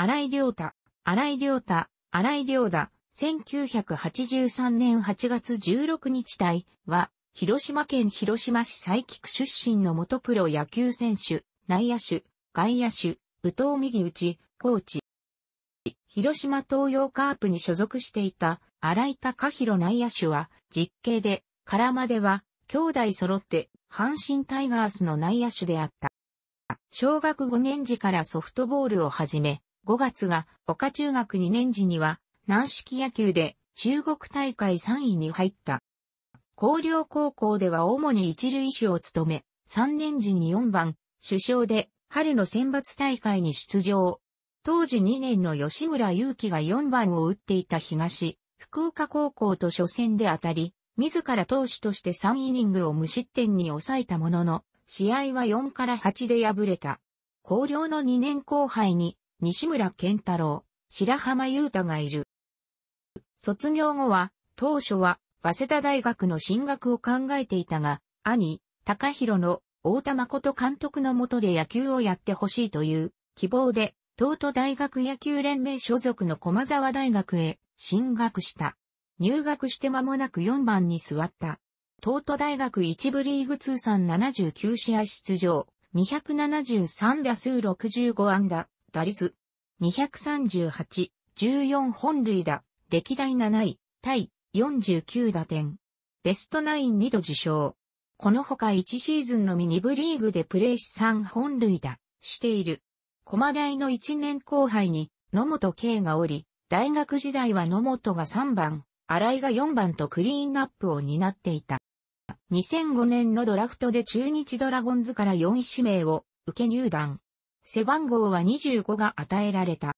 荒井良太、荒井良太、荒井良太、1983年8月16日隊、は、広島県広島市佐伯区出身の元プロ野球選手、内野手、外野手、宇藤右打ち、コーチ。広島東洋カープに所属していた荒井隆弘内野手は、実刑で、らまでは、兄弟揃って、阪神タイガースの内野手であった。小学5年時からソフトボールをじめ、5月が岡中学2年時には軟式野球で中国大会3位に入った。広陵高校では主に一塁手を務め、3年時に4番、首相で春の選抜大会に出場。当時2年の吉村祐希が4番を打っていた東、福岡高校と初戦で当たり、自ら投手として3イニングを無失点に抑えたものの、試合は4から8で敗れた。広陵の2年後輩に西村健太郎、白浜優太がいる。卒業後は、当初は、早稲田大学の進学を考えていたが、兄、高弘の、大田誠監督のもとで野球をやってほしいという、希望で、東都大学野球連盟所属の駒沢大学へ、進学した。入学して間もなく4番に座った。東都大学一部リーグ通算79試合出場、273打数65安打、打率、238、14本塁打、歴代7位、対49打点。ベストナイン2度受賞。このほか1シーズンのミニブリーグでプレイし3本塁打している。駒大の1年後輩に野本圭がおり、大学時代は野本が3番、新井が4番とクリーンアップを担っていた。2005年のドラフトで中日ドラゴンズから4位指名を受け入団。背番号は25が与えられた。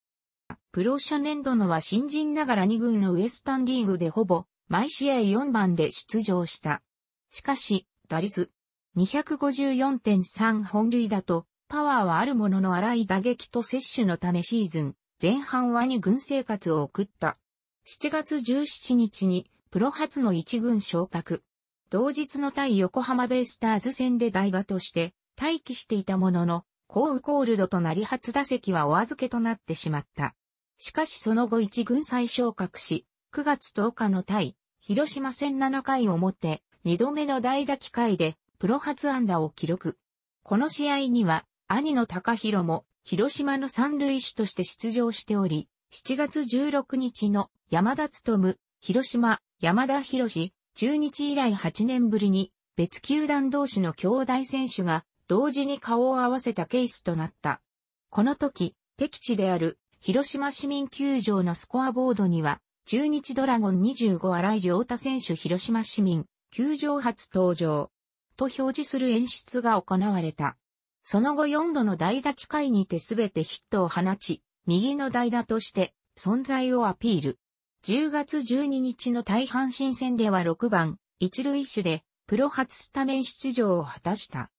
プロ初年度のは新人ながら2軍のウエスタンリーグでほぼ毎試合4番で出場した。しかし、打率254.3本塁打とパワーはあるものの荒い打撃と摂取のためシーズン前半は2軍生活を送った。7月17日にプロ初の1軍昇格。同日の対横浜ベイスターズ戦で代打として待機していたもののコウコールドとなり初打席はお預けとなってしまった。しかしその後一軍再昇格し、9月10日の対、広島戦7回表、2度目の代打機会で、プロ初安打を記録。この試合には、兄の高弘も、広島の三塁手として出場しており、7月16日の山田む、広島、山田博士、中日以来8年ぶりに、別球団同士の兄弟選手が同時に顔を合わせたケースとなった。この時、敵地である広島市民球場のスコアボードには、中日ドラゴン25荒井良太選手広島市民、球場初登場、と表示する演出が行われた。その後4度の代打機会にて全てヒットを放ち、右の代打として存在をアピール。10月12日の大阪新戦では6番、一塁手で、プロ初スタメン出場を果たした。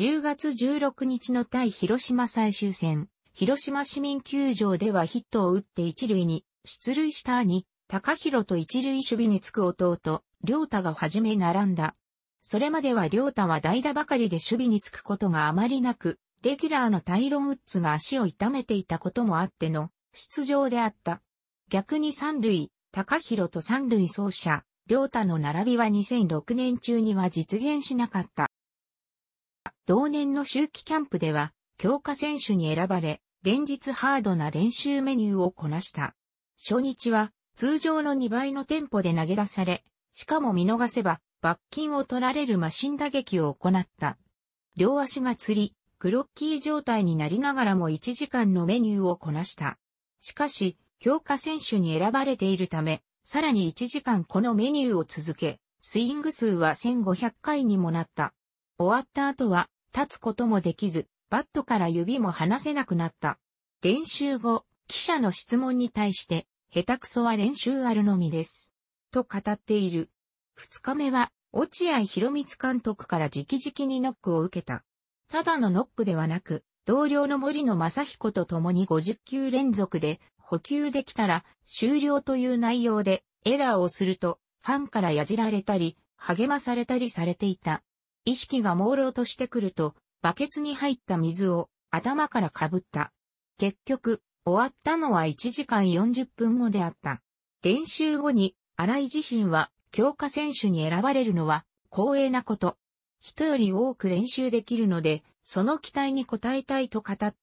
10月16日の対広島最終戦、広島市民球場ではヒットを打って一塁に、出塁した兄、高弘と一塁守備につく弟、良太がはじめ並んだ。それまでは良太は代打ばかりで守備につくことがあまりなく、レギュラーのタイロン・ウッズが足を痛めていたこともあっての出場であった。逆に三塁、高弘と三塁走者、両太の並びは2006年中には実現しなかった。同年の秋季キャンプでは、強化選手に選ばれ、連日ハードな練習メニューをこなした。初日は、通常の2倍のテンポで投げ出され、しかも見逃せば、罰金を取られるマシン打撃を行った。両足が釣り、クロッキー状態になりながらも1時間のメニューをこなした。しかし、強化選手に選ばれているため、さらに1時間このメニューを続け、スイング数は1500回にもなった。終わった後は、立つこともできず、バットから指も離せなくなった。練習後、記者の質問に対して、下手くそは練習あるのみです。と語っている。二日目は、落合博光監督から直々にノックを受けた。ただのノックではなく、同僚の森野正彦と共に50球連続で、補給できたら終了という内容でエラーをすると、ファンからやじられたり、励まされたりされていた。意識が朦朧としてくると、バケツに入った水を頭からかぶった。結局、終わったのは1時間40分後であった。練習後に、新井自身は、強化選手に選ばれるのは、光栄なこと。人より多く練習できるので、その期待に応えたいと語った。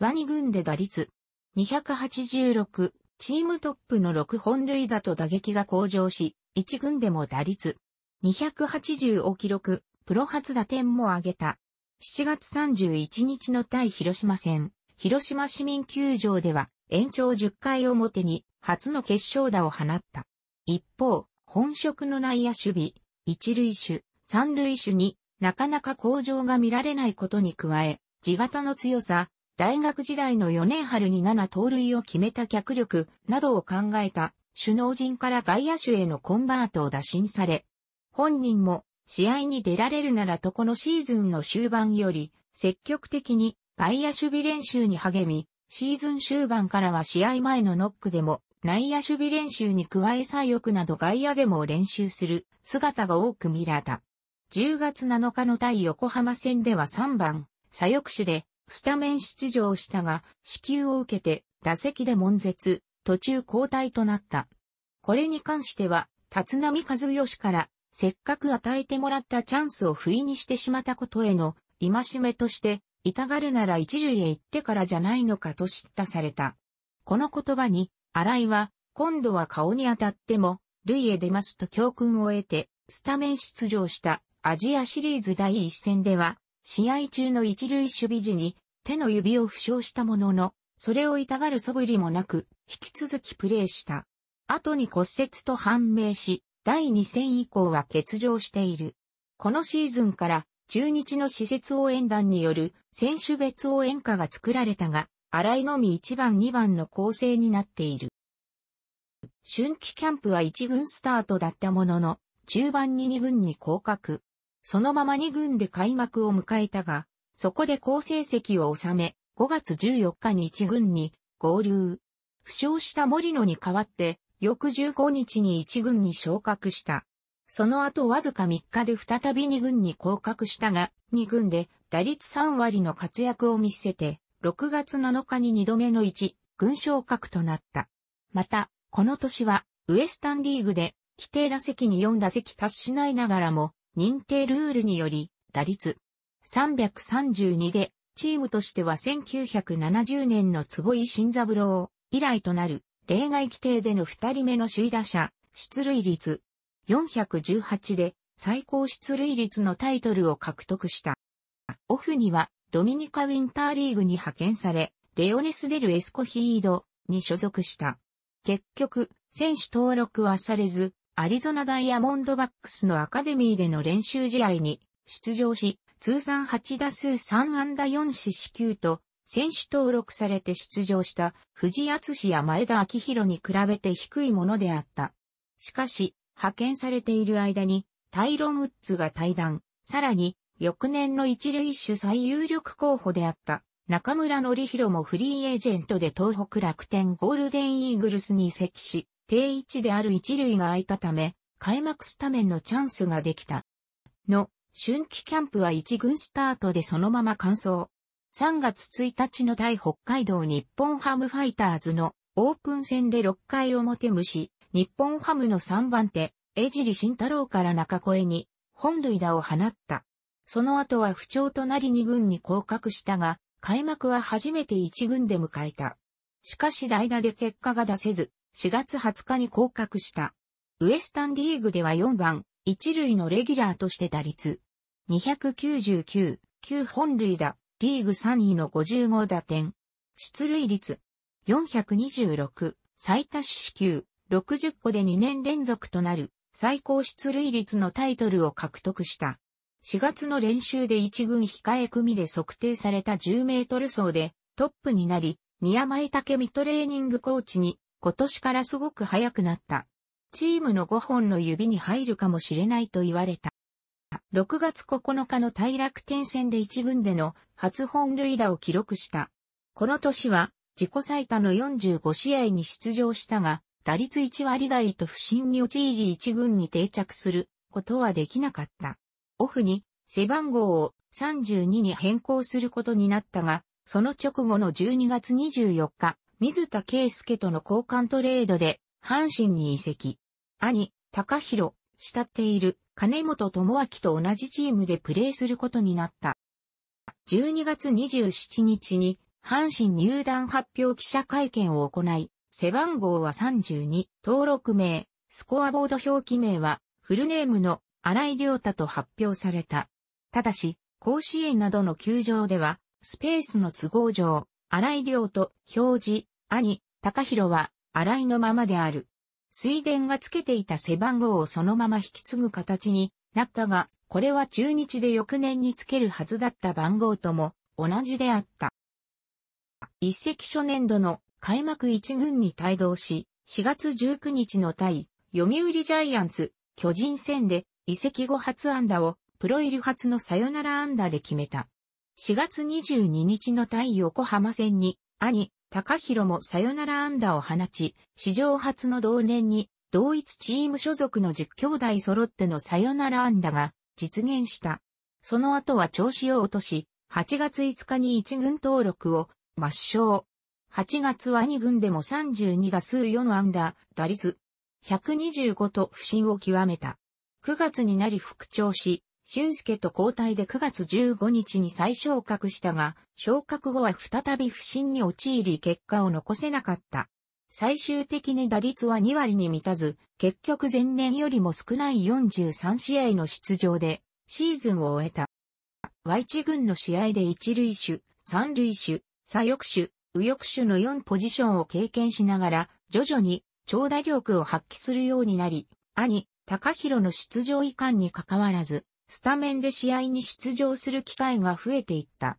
ワニ軍で打率286、チームトップの6本塁打と打撃が向上し、1軍でも打率280を記録、プロ初打点も挙げた。7月31日の対広島戦、広島市民球場では延長10回表に初の決勝打を放った。一方、本職の内野守備、一塁手、三塁手になかなか向上が見られないことに加え、地型の強さ、大学時代の4年春に7盗塁を決めた脚力などを考えた首脳陣から外野手へのコンバートを打診され、本人も試合に出られるならとこのシーズンの終盤より積極的に外野守備練習に励み、シーズン終盤からは試合前のノックでも内野守備練習に加え左翼など外野でも練習する姿が多く見られた。10月7日の対横浜戦では3番、左翼手でスタメン出場したが、支給を受けて打席で悶絶、途中交代となった。これに関しては、立浪和義からせっかく与えてもらったチャンスを不意にしてしまったことへの、戒めとして、痛がるなら一時へ行ってからじゃないのかと叱咤された。この言葉に、新井は、今度は顔に当たっても、類へ出ますと教訓を得て、スタメン出場したアジアシリーズ第一戦では、試合中の一塁守備時に手の指を負傷したものの、それを痛がる素振りもなく、引き続きプレーした。後に骨折と判明し、第2戦以降は欠場している。このシーズンから中日の施設応援団による選手別応援歌が作られたが、新井のみ1番2番の構成になっている。春季キャンプは1軍スタートだったものの、中盤に2軍に降格。そのまま2軍で開幕を迎えたが、そこで好成績を収め、5月14日に1軍に合流。負傷した森野に代わって翌15日に1軍に昇格した。その後わずか3日で再び2軍に降格したが、2軍で打率3割の活躍を見せて、6月7日に2度目の1、軍昇格となった。また、この年は、ウエスタンリーグで、規定打席に4打席達しないながらも、認定ルールにより、打率332で、チームとしては1970年の坪井慎三郎以来となる例外規定での2人目の首位打者、出塁率418で最高出塁率のタイトルを獲得した。オフにはドミニカウィンターリーグに派遣され、レオネス・デル・エスコヒードに所属した。結局、選手登録はされず、アリゾナダイヤモンドバックスのアカデミーでの練習試合に出場し、通算8打数3安打4四死球と選手登録されて出場した藤厚氏や前田明宏に比べて低いものであった。しかし、派遣されている間にタイロン・ウッズが対談、さらに翌年の一塁手最有力候補であった中村則弘もフリーエージェントで東北楽天ゴールデンイーグルスに移籍し、定位置である一塁が空いたため、開幕スタメンのチャンスができた。の、春季キャンプは一軍スタートでそのまま完走。3月1日の対北海道日本ハムファイターズのオープン戦で6回表無視、日本ハムの3番手、江尻慎太郎から中越に本塁打を放った。その後は不調となり2軍に降格したが、開幕は初めて1軍で迎えた。しかし代打で結果が出せず、4月20日に降格した。ウエスタンリーグでは4番、1塁のレギュラーとして打率。299、9本塁打、リーグ3位の55打点。出塁率426、最多四球60個で2年連続となる最高出塁率のタイトルを獲得した。4月の練習で1軍控え組で測定された10メートル走でトップになり、宮前武美トレーニングコーチに今年からすごく速くなった。チームの5本の指に入るかもしれないと言われた。6月9日の大楽天戦で1軍での初本塁打を記録した。この年は、自己最多の45試合に出場したが、打率1割台と不振に陥り1軍に定着することはできなかった。オフに背番号を32に変更することになったが、その直後の12月24日、水田圭介との交換トレードで、阪神に移籍。兄、高弘、慕っている金本智明と同じチームでプレーすることになった。12月27日に阪神入団発表記者会見を行い、背番号は32、登録名、スコアボード表記名はフルネームの荒井良太と発表された。ただし、甲子園などの球場では、スペースの都合上、荒井良と表示、兄、高弘は、荒井のままである。水田がつけていた背番号をそのまま引き継ぐ形になったが、これは中日で翌年につけるはずだった番号とも同じであった。一石初年度の開幕一軍に帯同し、4月19日の対読売ジャイアンツ巨人戦で移籍後初安打をプロイル初のサヨナラ安打で決めた。4月22日の対横浜戦に兄高弘もサヨナラ安打を放ち、史上初の同年に、同一チーム所属の10兄弟揃ってのサヨナラ安打が実現した。その後は調子を落とし、8月5日に1軍登録を抹消。8月は2軍でも32打数4の安打、打率125と不振を極めた。9月になり復調し、俊介と交代で9月15日に再昇格したが、昇格後は再び不振に陥り結果を残せなかった。最終的に打率は2割に満たず、結局前年よりも少ない43試合の出場で、シーズンを終えた。Y1 軍の試合で一塁手、三塁手、左翼手、右翼手の4ポジションを経験しながら、徐々に長打力を発揮するようになり、兄、高弘の出場以下に関わらず、スタメンで試合に出場する機会が増えていった。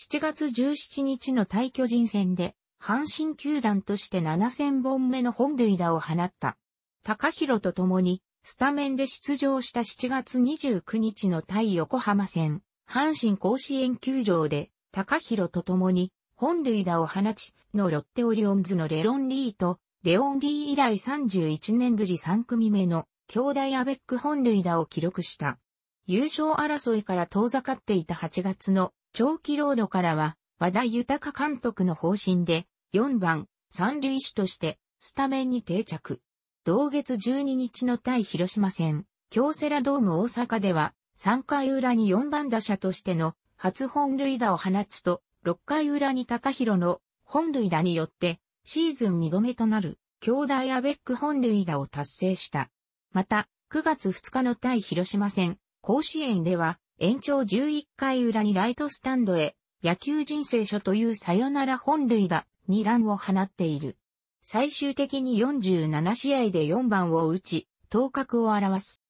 7月17日の対巨人戦で、阪神球団として7000本目の本塁打を放った。高弘と共に、スタメンで出場した7月29日の対横浜戦、阪神甲子園球場で、高弘と共に、本塁打を放ち、のロッテオリオンズのレロン・リーと、レオン・リー以来31年ぶり3組目の、兄弟アベック本塁打を記録した。優勝争いから遠ざかっていた8月の長期ロードからは、和田豊監督の方針で、4番、三塁手として、スタメンに定着。同月12日の対広島戦、京セラドーム大阪では、3回裏に4番打者としての初本塁打を放つと、6回裏に高弘の本塁打によって、シーズン2度目となる、兄弟アベック本塁打を達成した。また、9月2日の対広島戦、甲子園では延長11回裏にライトスタンドへ野球人生書というさよなら本塁打2ランを放っている。最終的に47試合で4番を打ち、頭角を表す。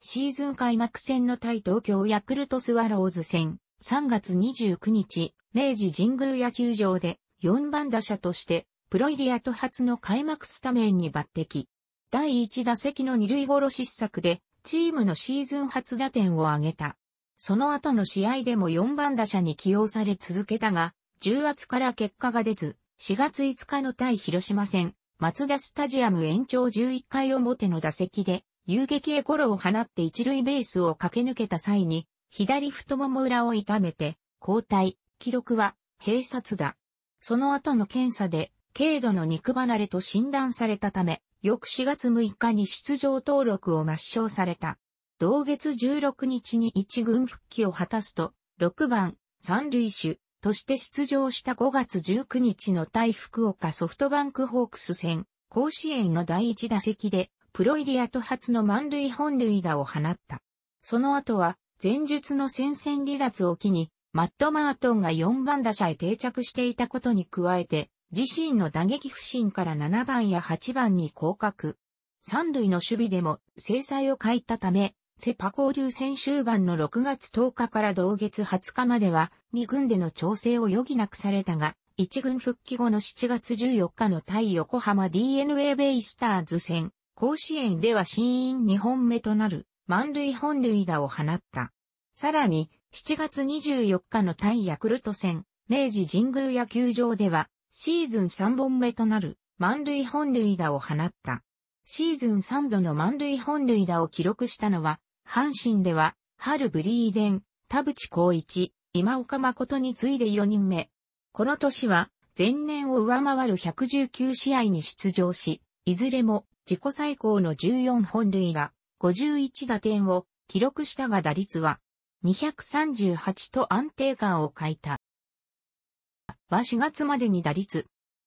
シーズン開幕戦の対東京ヤクルトスワローズ戦、3月29日、明治神宮野球場で4番打者として、プロイリアと初の開幕スタメンに抜擢。第1打席の二塁ゴロ失策で、チームのシーズン初打点を挙げた。その後の試合でも4番打者に起用され続けたが、重圧から結果が出ず、4月5日の対広島戦、松田スタジアム延長11回表の打席で、遊撃へゴロを放って一塁ベースを駆け抜けた際に、左太もも裏を痛めて、交代、記録は、閉殺だ。その後の検査で、軽度の肉離れと診断されたため、翌4月6日に出場登録を抹消された。同月16日に一軍復帰を果たすと、6番、三塁手として出場した5月19日の対福岡ソフトバンクホークス戦、甲子園の第1打席で、プロイリアと初の満塁本塁打を放った。その後は、前述の戦線離脱を機に、マット・マートンが4番打者へ定着していたことに加えて、自身の打撃不振から7番や8番に降格。三塁の守備でも制裁を欠いたため、セパ交流戦終盤の6月10日から同月20日までは2軍での調整を余儀なくされたが、1軍復帰後の7月14日の対横浜 DNA ベイスターズ戦、甲子園では新員2本目となる満塁本塁打を放った。さらに、7月24日の対ヤクルト戦、明治神宮野球場ではシーズン3本目となる満塁本塁打を放った。シーズン3度の満塁本塁打を記録したのは、阪神では、春ブリーデン、田淵光一、今岡誠に次いで4人目。この年は、前年を上回る119試合に出場し、いずれも自己最高の14本塁打、51打点を記録したが打率は238と安定感を欠いた。は4月までに打率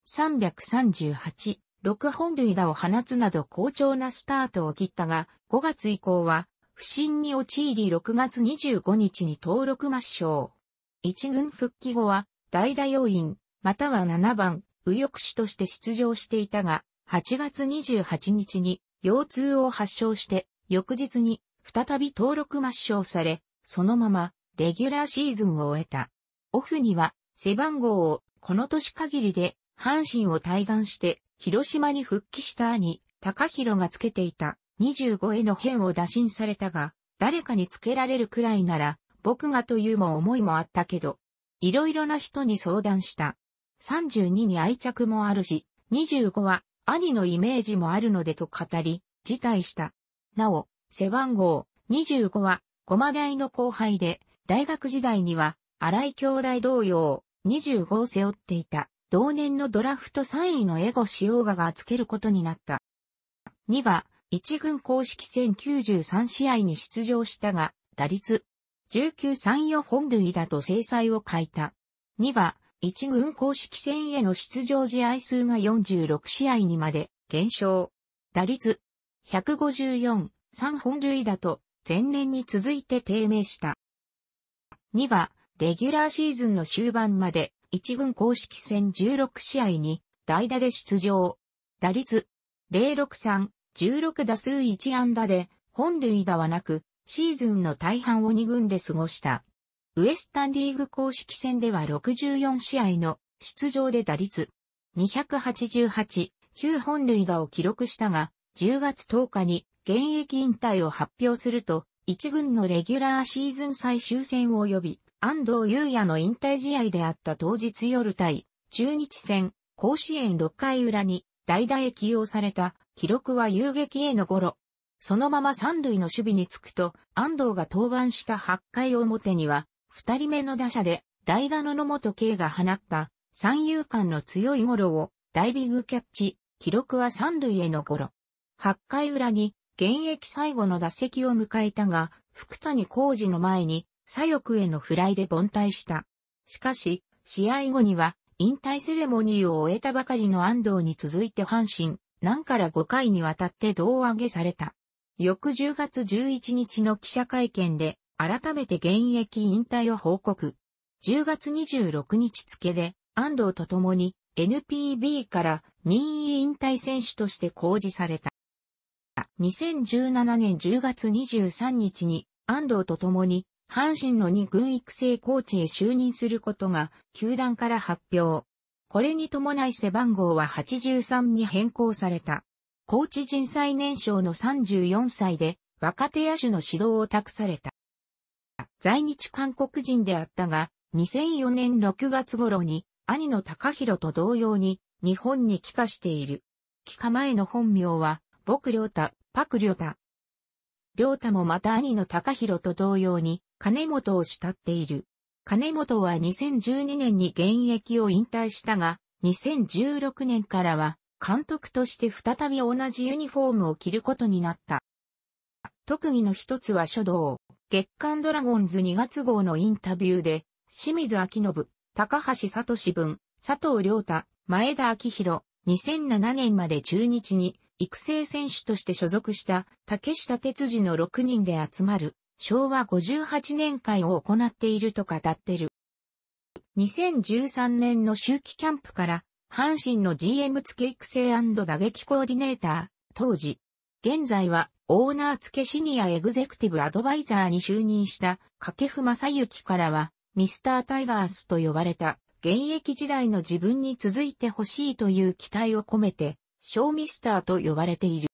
338、6本塁打を放つなど好調なスタートを切ったが、5月以降は不審に陥り6月25日に登録抹消。一軍復帰後は代打要員、または7番、右翼手として出場していたが、8月28日に腰痛を発症して、翌日に再び登録抹消され、そのままレギュラーシーズンを終えた。オフには背番号をこの年限りで阪神を退団して広島に復帰した兄、高弘がつけていた25への変を打診されたが、誰かにつけられるくらいなら僕がというも思いもあったけど、いろいろな人に相談した。32に愛着もあるし、25は兄のイメージもあるのでと語り、辞退した。なお、背番号25は、駒大の後輩で、大学時代には、荒井兄弟同様、25を背負っていた、同年のドラフト3位のエゴ・シオーガがつけることになった。2は、1軍公式戦93試合に出場したが、打率、1934本塁打と制裁を欠いた。2は、1軍公式戦への出場試合数が46試合にまで減少。打率、154、3本塁打と前年に続いて低迷した。2は、レギュラーシーズンの終盤まで1軍公式戦16試合に代打で出場。打率063、16打数1安打で本塁打はなく、シーズンの大半を2軍で過ごした。ウエスタンリーグ公式戦では64試合の出場で打率288、9本塁打を記録したが、10月10日に現役引退を発表すると、1軍のレギュラーシーズン最終戦を呼び、安藤優也の引退試合であった当日夜対、中日戦、甲子園6回裏に代打へ起用された、記録は遊撃へのゴロ。そのまま三塁の守備につくと、安藤が登板した8回表には、二人目の打者で、代打の野本圭が放った、三遊間の強いゴロを、ダイビングキャッチ、記録は三塁へのゴロ。8回裏に、現役最後の打席を迎えたが、福谷浩二の前に、左翼へのフライで凡退した。しかし、試合後には、引退セレモニーを終えたばかりの安藤に続いて阪神、南から5回にわたって胴上げされた。翌10月11日の記者会見で、改めて現役引退を報告。10月26日付で、安藤と共に NPB から任意引退選手として公示された。2017年10月23日に、安藤と共に阪神の2軍育成コーチへ就任することが、球団から発表。これに伴い背番号は83に変更された。コーチ人最年少の34歳で、若手野手の指導を託された。在日韓国人であったが、2004年6月頃に、兄の高弘と同様に、日本に帰化している。帰化前の本名は、僕良太、パク良太、良太もまた兄の高弘と同様に、金本を慕っている。金本は2012年に現役を引退したが、2016年からは、監督として再び同じユニフォームを着ることになった。特技の一つは書道。月刊ドラゴンズ2月号のインタビューで、清水明信、高橋聡文、佐藤良太、前田明宏、2007年まで中日に育成選手として所属した竹下哲次の6人で集まる昭和58年会を行っていると語ってる。2013年の周期キャンプから阪神の GM 付育成打撃コーディネーター、当時、現在はオーナー付シニアエグゼクティブアドバイザーに就任した掛布正幸からはミスタータイガースと呼ばれた現役時代の自分に続いてほしいという期待を込めて小ミスターと呼ばれている。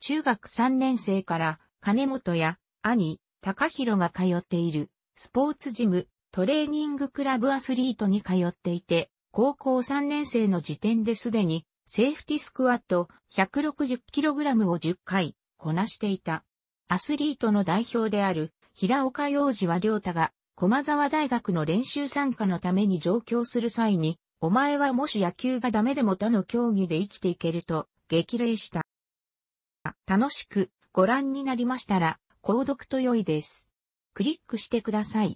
中学3年生から金本や兄、高弘が通っているスポーツジム、トレーニングクラブアスリートに通っていて、高校3年生の時点ですでにセーフティスクワット 160kg を10回こなしていた。アスリートの代表である平岡洋二は良太が駒沢大学の練習参加のために上京する際にお前はもし野球がダメでも他の競技で生きていけると激励した。楽しくご覧になりましたら、購読と良いです。クリックしてください。